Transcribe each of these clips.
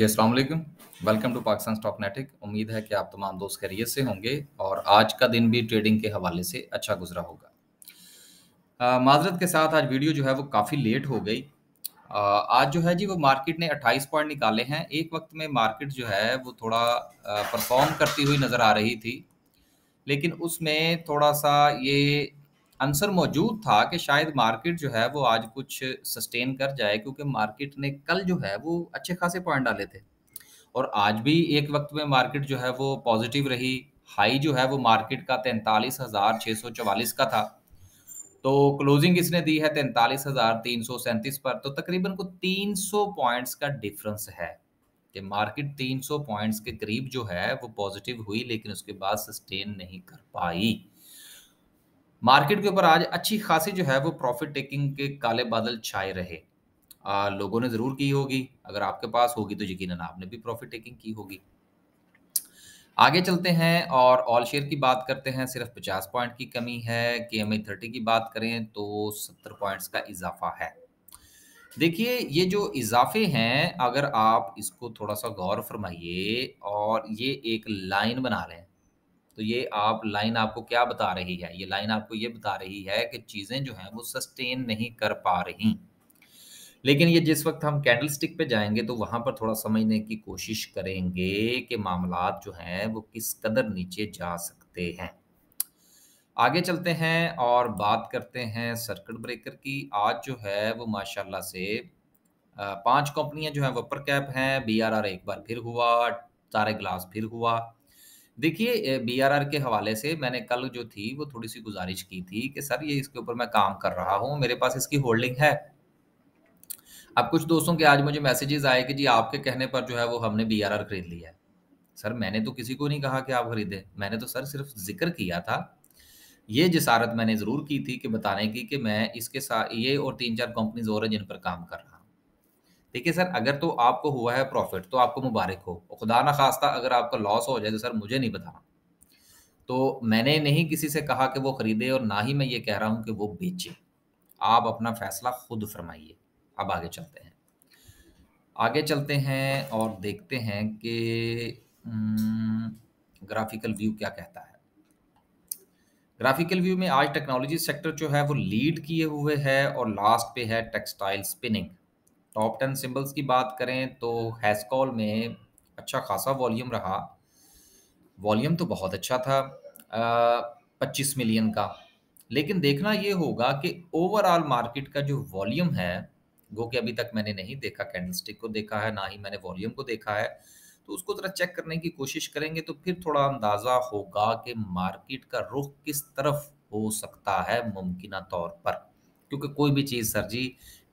जी अलैक्म welcome to Pakistan stock नेटिक उम्मीद है कि आप तमाम दोस्त खैरियत से होंगे और आज का दिन भी ट्रेडिंग के हवाले से अच्छा गुजरा होगा माजरत के साथ आज वीडियो जो है वो काफ़ी लेट हो गई आ, आज जो है जी वो मार्केट ने 28 पॉइंट निकाले हैं एक वक्त में मार्केट जो है वो थोड़ा परफॉर्म करती हुई नज़र आ रही थी लेकिन उसमें थोड़ा सा ये आंसर मौजूद था कि शायद मार्केट जो है वो आज कुछ सस्टेन कर जाए क्योंकि मार्केट ने कल जो है वो अच्छे खासे पॉइंट डाले थे और आज भी एक वक्त में मार्केट जो है वो पॉजिटिव रही हाई जो है वो मार्केट का तैंतालीस हज़ार छः सौ चवालीस का था तो क्लोजिंग इसने दी है तैंतालीस हज़ार तीन सौ सैंतीस पर तो तकरीबन को तीन सौ पॉइंट्स का डिफरेंस है कि मार्केट तीन सौ पॉइंट्स के करीब जो है वो पॉजिटिव हुई लेकिन उसके बाद सस्टेन नहीं कर पाई मार्केट के ऊपर आज अच्छी खासी जो है वो प्रॉफिट टेकिंग के काले बादल छाए रहे आ, लोगों ने जरूर की होगी अगर आपके पास होगी तो यकीन आपने भी प्रॉफिट टेकिंग की होगी आगे चलते हैं और ऑल शेयर की बात करते हैं सिर्फ 50 पॉइंट की कमी है के एम थर्टी की बात करें तो 70 पॉइंट्स का इजाफा है देखिए ये जो इजाफे हैं अगर आप इसको थोड़ा सा गौर फरमाइए और ये एक लाइन बना रहे तो ये आप लाइन आपको क्या बता रही है ये लाइन आपको ये बता रही है कि चीज़ें जो हैं वो सस्टेन नहीं कर पा रही लेकिन ये जिस वक्त हम कैंडल स्टिक पे जाएंगे तो वहां पर थोड़ा समझने की कोशिश करेंगे कि मामला जो हैं वो किस कदर नीचे जा सकते हैं आगे चलते हैं और बात करते हैं सर्किट ब्रेकर की आज जो है वो माशाल्लाह से पांच कंपनियां जो हैं अपर कैप हैं बीआरआर एक बार फिर हुआ तारे ग्लास फिर हुआ देखिए बीआरआर के हवाले से मैंने कल जो थी वो थोड़ी सी गुजारिश की थी कि सर ये इसके ऊपर मैं काम कर रहा हूँ मेरे पास इसकी होल्डिंग है अब कुछ दोस्तों के आज मुझे मैसेजेस आए कि जी आपके कहने पर जो है वो हमने बी खरीद लिया है सर मैंने तो किसी को नहीं कहा कि आप खरीदें मैंने तो सर सिर्फ जिक्र किया था ये जसारत मैंने ज़रूर की थी कि बताने की कि मैं इसके साथ ये और तीन चार कंपनीज और हैं जिन पर काम कर रहा देखिए सर अगर तो आपको हुआ है प्रॉफिट तो आपको मुबारक हो और खुदा ना खास्ता अगर आपका लॉस हो जाए तो सर मुझे नहीं बताना तो मैंने नहीं किसी से कहा कि वो ख़रीदे और ना ही मैं ये कह रहा हूँ कि वो बेचे आप अपना फैसला खुद फरमाइए अब आगे चलते हैं आगे चलते हैं और देखते हैं कि हम्म, ग्राफिकल व्यू क्या कहता है ग्राफिकल व्यू में आज टेक्नोलॉजी सेक्टर जो है वो लीड किए हुए है और लास्ट पे है textile spinning top ten symbols की बात करें तो हैसकॉल में अच्छा खासा वॉल्यूम रहा वॉल्यूम तो बहुत अच्छा था पच्चीस मिलियन का लेकिन देखना ये होगा कि ओवरऑल मार्केट का जो वॉल्यूम है वो कि अभी तक मैंने नहीं देखा कैंडलस्टिक को देखा है ना ही मैंने वॉल्यूम को देखा है तो उसको ज़रा चेक करने की कोशिश करेंगे तो फिर थोड़ा अंदाज़ा होगा कि मार्केट का रुख किस तरफ हो सकता है मुमकिन तौर पर क्योंकि कोई भी चीज़ सर जी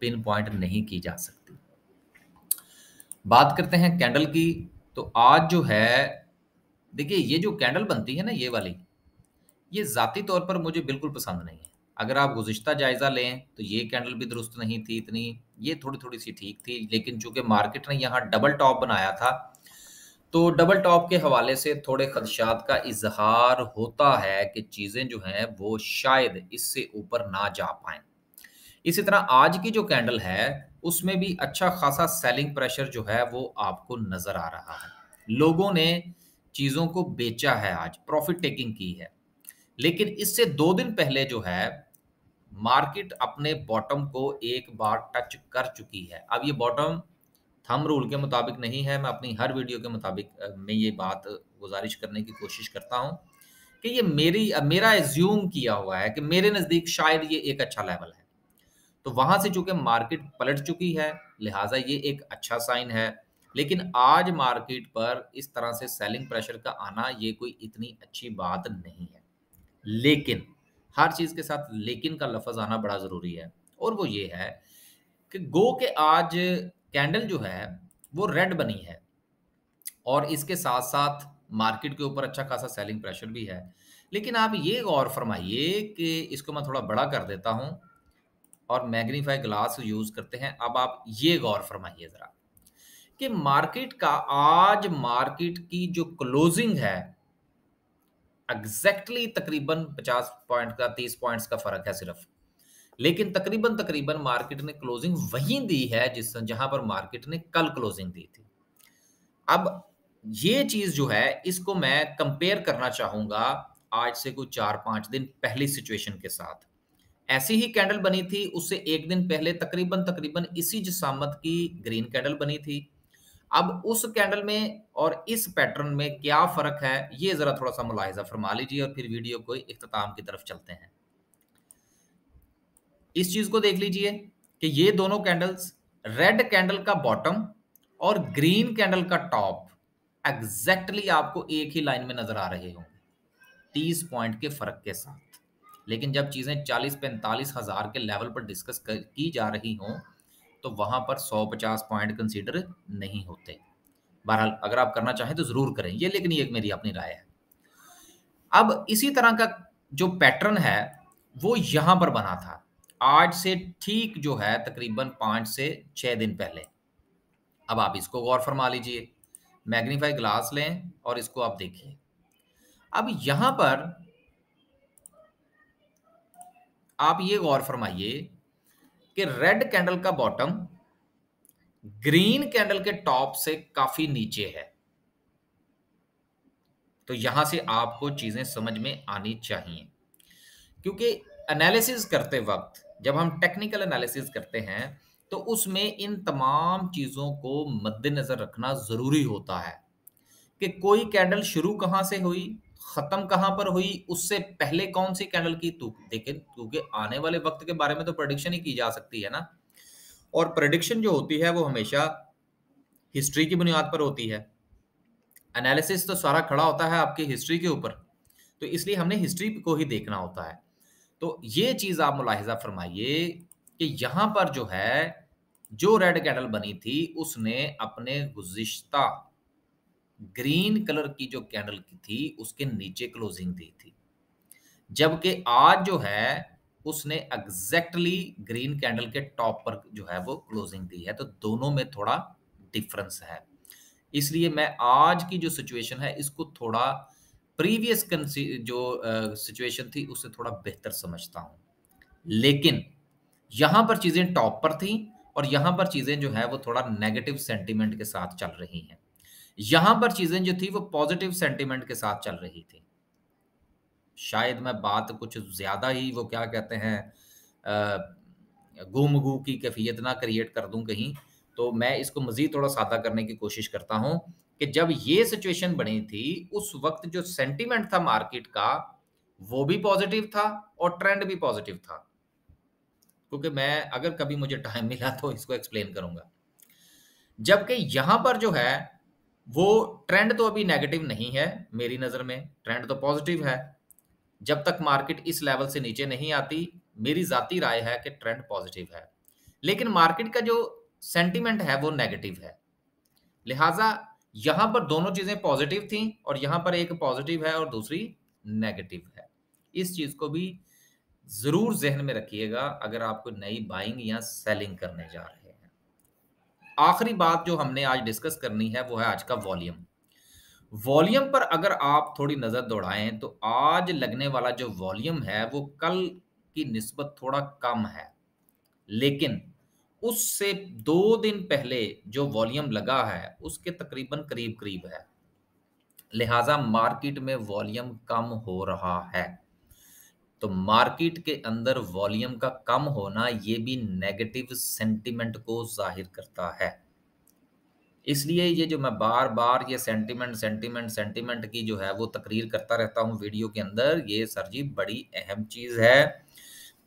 पिन पॉइंट नहीं की जा सकती बात करते हैं कैंडल की तो आज जो है देखिए ये जो कैंडल बनती है ना ये वाली ये ज़ाती तौर पर मुझे बिल्कुल पसंद नहीं है अगर आप गुज्तर जायज़ा लें तो ये कैंडल भी दुरुस्त नहीं थी इतनी ये थोड़ी थोड़ी सी ठीक थी लेकिन चूंकि मार्केट ने यहाँ डबल टॉप बनाया था तो डबल टॉप के हवाले से थोड़े खदशात का इजहार होता है कि चीज़ें जो हैं वो शायद इससे ऊपर ना जा पाएं इसी तरह आज की जो कैंडल है उसमें भी अच्छा खासा सेलिंग प्रेशर जो है वो आपको नजर आ रहा है लोगों ने चीजों को बेचा है आज प्रॉफिट टेकिंग की है लेकिन इससे दो दिन पहले जो है मार्केट अपने बॉटम को एक बार टच कर चुकी है अब ये बॉटम थम रूल के मुताबिक नहीं है मैं अपनी हर वीडियो के मुताबिक मैं ये बात गुजारिश करने की कोशिश करता हूँ कि ये मेरी मेरा एज्यूम किया हुआ है कि मेरे नज़दीक शायद ये एक अच्छा लेवल है तो वहां से चूंकि मार्केट पलट चुकी है लिहाजा ये एक अच्छा साइन है लेकिन आज मार्केट पर इस तरह से सेलिंग प्रेशर का आना ये कोई इतनी अच्छी बात नहीं है लेकिन हर चीज के साथ लेकिन का लफज आना बड़ा जरूरी है और वो ये है कि गो के आज कैंडल जो है वो रेड बनी है और इसके साथ साथ मार्केट के ऊपर अच्छा खासा सेलिंग प्रेशर भी है लेकिन आप ये गौर फरमाइए कि इसको मैं थोड़ा बड़ा कर देता हूँ और मैग्नीफाई ग्लास यूज करते हैं अब आप ये गौर फरमाइए जरा कि मार्केट का आज मार्केट की जो क्लोजिंग है एग्जैक्टली exactly तकरीबन 50 पॉइंट का 30 पॉइंट्स का फर्क है सिर्फ लेकिन तकरीबन तकरीबन मार्केट ने क्लोजिंग वहीं दी है जिस जहां पर मार्केट ने कल क्लोजिंग दी थी अब ये चीज जो है इसको मैं कंपेयर करना चाहूंगा आज से कुछ चार पांच दिन पहली सिचुएशन के साथ ऐसी ही कैंडल बनी थी उससे एक दिन पहले तकरीबन तकरीबन इसी जिसामत की ग्रीन कैंडल बनी थी अब उस कैंडल में और इस पैटर्न में क्या फर्क है ये जरा थोड़ा सा मुलायजा फरमा लीजिए और फिर वीडियो को इख्ताम की तरफ चलते हैं इस चीज को देख लीजिए कि ये दोनों कैंडल्स रेड कैंडल का बॉटम और ग्रीन कैंडल का टॉप एग्जैक्टली आपको एक ही लाइन में नजर आ रहे होंगे तीस पॉइंट के फर्क के साथ लेकिन जब चीज़ें चालीस पैंतालीस हज़ार के लेवल पर डिस्कस कर, की जा रही हों तो वहाँ पर सौ पचास पॉइंट कंसिडर नहीं होते बहरहाल अगर आप करना चाहें तो ज़रूर करें ये लेकिन ये मेरी अपनी राय है अब इसी तरह का जो पैटर्न है वो यहाँ पर बना था आज से ठीक जो है तकरीबन पाँच से छः दिन पहले अब आप इसको गौर फरमा लीजिए मैग्नीफाई ग्लास लें और इसको आप देखिए अब यहाँ पर आप ये गौर फरमाइए कि रेड कैंडल का बॉटम ग्रीन कैंडल के टॉप से काफी नीचे है तो यहां से आपको चीजें समझ में आनी चाहिए क्योंकि एनालिसिस करते वक्त जब हम टेक्निकल एनालिसिस करते हैं तो उसमें इन तमाम चीजों को मद्देनजर रखना जरूरी होता है कि कोई कैंडल शुरू कहां से हुई खत्म कहां पर हुई उससे पहले कौन सी कैंडल की तू देखे क्योंकि आने वाले वक्त के बारे में तो प्रडिक्शन ही की जा सकती है ना और प्रडिक्शन जो होती है वो हमेशा हिस्ट्री की बुनियाद पर होती है एनालिसिस तो सारा खड़ा होता है आपकी हिस्ट्री के ऊपर तो इसलिए हमने हिस्ट्री को ही देखना होता है तो ये चीज आप मुलाहिजा फरमाइए कि यहाँ पर जो है जो रेड कैंडल बनी थी उसने अपने गुज्श्ता ग्रीन कलर की जो कैंडल की थी उसके नीचे क्लोजिंग दी थी जबकि आज जो है उसने एग्जैक्टली ग्रीन कैंडल के टॉप पर जो है वो क्लोजिंग दी है तो दोनों में थोड़ा डिफरेंस है इसलिए मैं आज की जो सिचुएशन है इसको थोड़ा प्रीवियस जो सिचुएशन थी उससे थोड़ा बेहतर समझता हूँ लेकिन यहाँ पर चीज़ें टॉप पर थी और यहाँ पर चीज़ें जो है वो थोड़ा नेगेटिव सेंटिमेंट के साथ चल रही हैं यहां पर चीजें जो थी वो पॉजिटिव सेंटिमेंट के साथ चल रही थी शायद मैं बात कुछ ज्यादा ही वो क्या कहते हैं गुम गु की कैफियत ना क्रिएट कर दूं कहीं तो मैं इसको मजीद थोड़ा सादा करने की कोशिश करता हूं कि जब ये सिचुएशन बनी थी उस वक्त जो सेंटिमेंट था मार्केट का वो भी पॉजिटिव था और ट्रेंड भी पॉजिटिव था क्योंकि मैं अगर कभी मुझे टाइम मिला तो इसको एक्सप्लेन करूंगा जबकि यहां पर जो है वो ट्रेंड तो अभी नेगेटिव नहीं है मेरी नज़र में ट्रेंड तो पॉजिटिव है जब तक मार्केट इस लेवल से नीचे नहीं आती मेरी जाती राय है कि ट्रेंड पॉजिटिव है लेकिन मार्केट का जो सेंटिमेंट है वो नेगेटिव है लिहाजा यहां पर दोनों चीज़ें पॉजिटिव थी और यहाँ पर एक पॉजिटिव है और दूसरी नेगेटिव है इस चीज़ को भी ज़रूर जहन में रखिएगा अगर आप कोई नई बाइंग या सेलिंग करने जा रहे हैं आखिरी बात जो हमने आज डिस्कस करनी है वो है आज का वॉल्यूम वॉल्यूम पर अगर आप थोड़ी नज़र दौड़ाएं तो आज लगने वाला जो वॉल्यूम है वो कल की नस्बत थोड़ा कम है लेकिन उससे दो दिन पहले जो वॉल्यूम लगा है उसके तकरीबन करीब करीब है लिहाजा मार्केट में वॉल्यूम कम हो रहा है तो मार्केट के अंदर वॉल्यूम का कम होना ये भी नेगेटिव सेंटिमेंट को जाहिर करता है इसलिए ये जो मैं बार बार ये सेंटिमेंट सेंटिमेंट सेंटिमेंट की जो है वो तकरीर करता रहता हूँ वीडियो के अंदर ये सर जी बड़ी अहम चीज़ है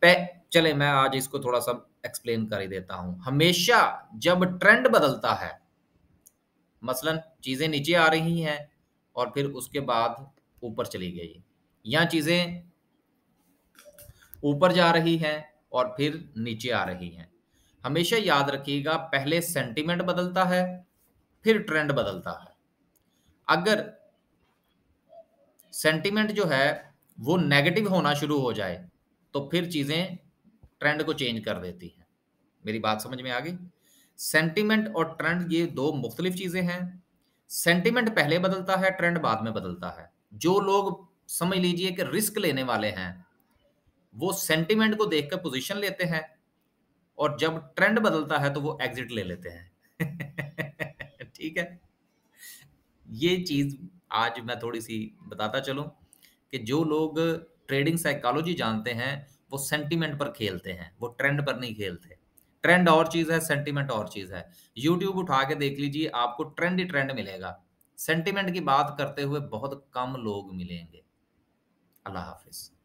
पे चले मैं आज इसको थोड़ा सा एक्सप्लेन कर ही देता हूँ हमेशा जब ट्रेंड बदलता है मसलन चीज़ें नीचे आ रही हैं और फिर उसके बाद ऊपर चली गई या चीज़ें ऊपर जा रही है और फिर नीचे आ रही है हमेशा याद रखिएगा पहले सेंटिमेंट बदलता है फिर ट्रेंड बदलता है अगर सेंटिमेंट जो है वो नेगेटिव होना शुरू हो जाए तो फिर चीजें ट्रेंड को चेंज कर देती हैं मेरी बात समझ में आ गई सेंटिमेंट और ट्रेंड ये दो मुख्तलिफ चीजें हैं सेंटिमेंट पहले बदलता है ट्रेंड बाद में बदलता है जो लोग समझ लीजिए कि रिस्क लेने वाले हैं वो सेंटिमेंट को देखकर पोजीशन लेते हैं और जब ट्रेंड बदलता है तो वो एग्जिट ले लेते हैं ठीक है ये चीज आज मैं थोड़ी सी बताता चलूं कि जो लोग ट्रेडिंग साइकोलॉजी जानते हैं वो सेंटिमेंट पर खेलते हैं वो ट्रेंड पर नहीं खेलते ट्रेंड और चीज है सेंटिमेंट और चीज है यूट्यूब उठा के देख लीजिए आपको ट्रेंड ही ट्रेंड मिलेगा सेंटिमेंट की बात करते हुए बहुत कम लोग मिलेंगे अल्लाह हाफिज़